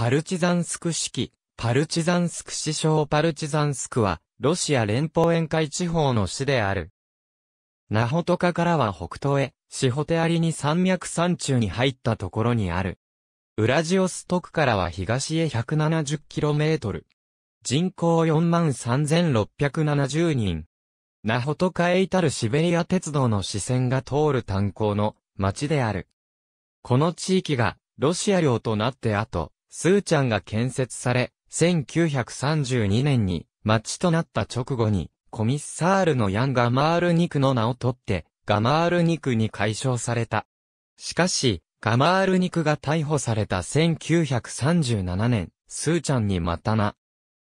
パルチザンスク式、パルチザンスク市省パルチザンスクは、ロシア連邦沿海地方の市である。ナホトカからは北東へ、シホテアリに山脈山中に入ったところにある。ウラジオストクからは東へ 170km。人口43,670人。ナホトカへ至るシベリア鉄道の支線が通る炭鉱の町である。この地域がロシア領となって後、スーちゃんが建設され、1932年に町となった直後に、コミッサールのヤンガマールニクの名を取って、ガマールニクに解消された。しかし、ガマールニクが逮捕された1937年、スーちゃんにまたな。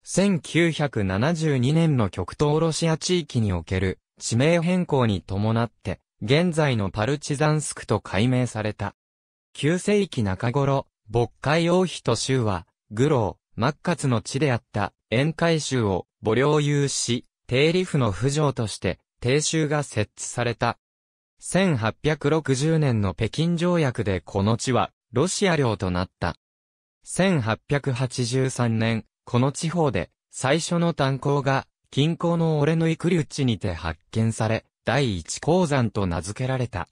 1972年の極東ロシア地域における地名変更に伴って、現在のパルチザンスクと改名された。9世紀中頃、渤海王妃と州は、愚老、末活の地であった、沿海州を母領有し、定理府の府城として、定州が設置された。1860年の北京条約でこの地は、ロシア領となった。1883年、この地方で、最初の炭鉱が、近郊の俺のノイクリュッチにて発見され、第一鉱山と名付けられた。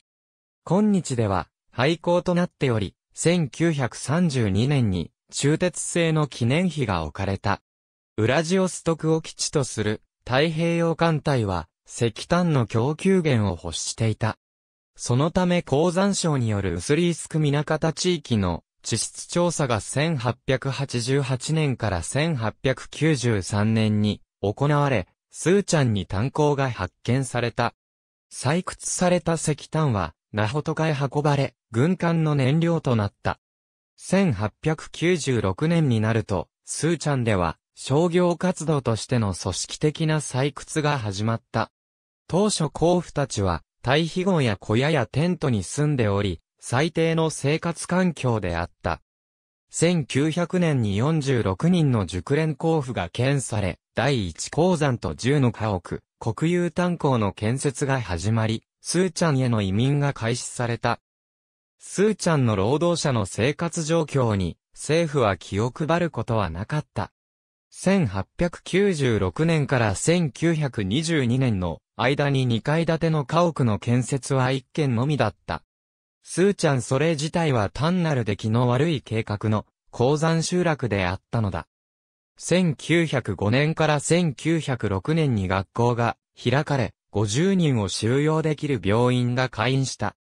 今日では、廃鉱となっており、1932年に中鉄製の記念碑が置かれた。ウラジオストクを基地とする太平洋艦隊は石炭の供給源を欲していた。そのため鉱山省によるウスリースク港方地域の地質調査が1888年から1893年に行われ、スーちゃんに炭鉱が発見された。採掘された石炭はナホトカへ運ばれ、軍艦の燃料となった。1896年になると、スーチャンでは、商業活動としての組織的な採掘が始まった。当初甲府たちは、対比号や小屋やテントに住んでおり、最低の生活環境であった。1900年に46人の熟練甲府が検され、第一鉱山と10の家屋、国有炭鉱の建設が始まり、スーちゃんへの移民が開始された。スーちゃんの労働者の生活状況に政府は気を配ることはなかった。1896年から1922年の間に2階建ての家屋の建設は1件のみだった。スーちゃんそれ自体は単なる出来の悪い計画の鉱山集落であったのだ。1905年から1906年に学校が開かれ、50人を収容できる病院が開院した。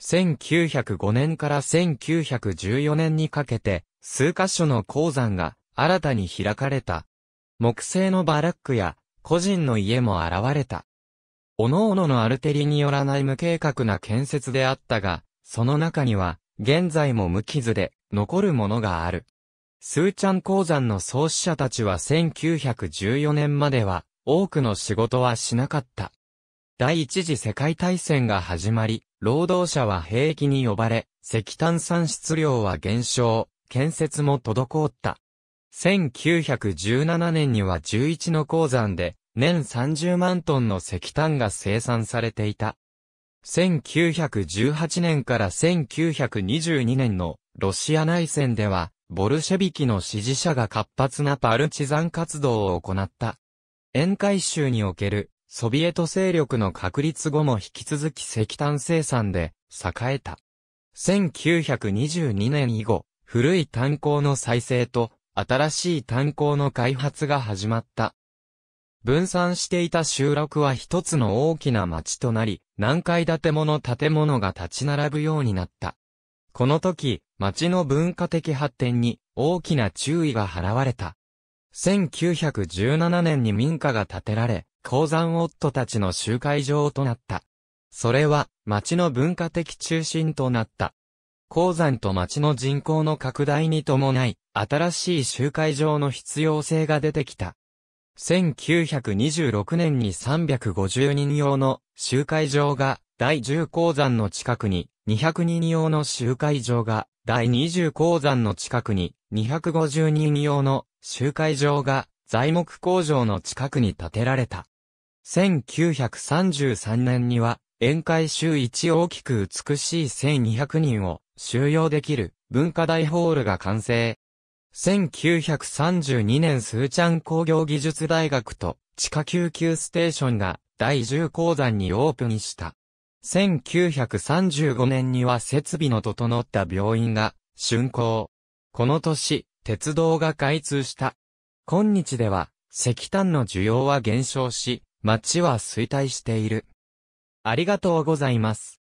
1905年から1914年にかけて、数カ所の鉱山が新たに開かれた。木製のバラックや個人の家も現れた。各々のアルテリによらない無計画な建設であったが、その中には、現在も無傷で残るものがある。スーチャン鉱山の創始者たちは1914年までは、多くの仕事はしなかった。第一次世界大戦が始まり、労働者は兵役に呼ばれ、石炭産出量は減少、建設も滞った。1917年には11の鉱山で、年30万トンの石炭が生産されていた。1918年から1922年のロシア内戦では、ボルシェビキの支持者が活発なパルチザン活動を行った。宴会集におけるソビエト勢力の確立後も引き続き石炭生産で栄えた。1922年以後、古い炭鉱の再生と新しい炭鉱の開発が始まった。分散していた集落は一つの大きな町となり、何階建物建物が立ち並ぶようになった。この時、町の文化的発展に大きな注意が払われた。1917年に民家が建てられ、鉱山夫たちの集会場となった。それは、町の文化的中心となった。鉱山と町の人口の拡大に伴い、新しい集会場の必要性が出てきた。1926年に350人用の集会場が第10鉱山の近くに200人用の集会場が第20鉱山の近くに250人用の集会場が材木工場の近くに建てられた。1933年には、宴会週一大きく美しい1200人を収容できる文化大ホールが完成。1932年スーチャン工業技術大学と地下救急ステーションが第10鉱山にオープンした。1935年には設備の整った病院が竣工。この年、鉄道が開通した。今日では、石炭の需要は減少し、街は衰退している。ありがとうございます。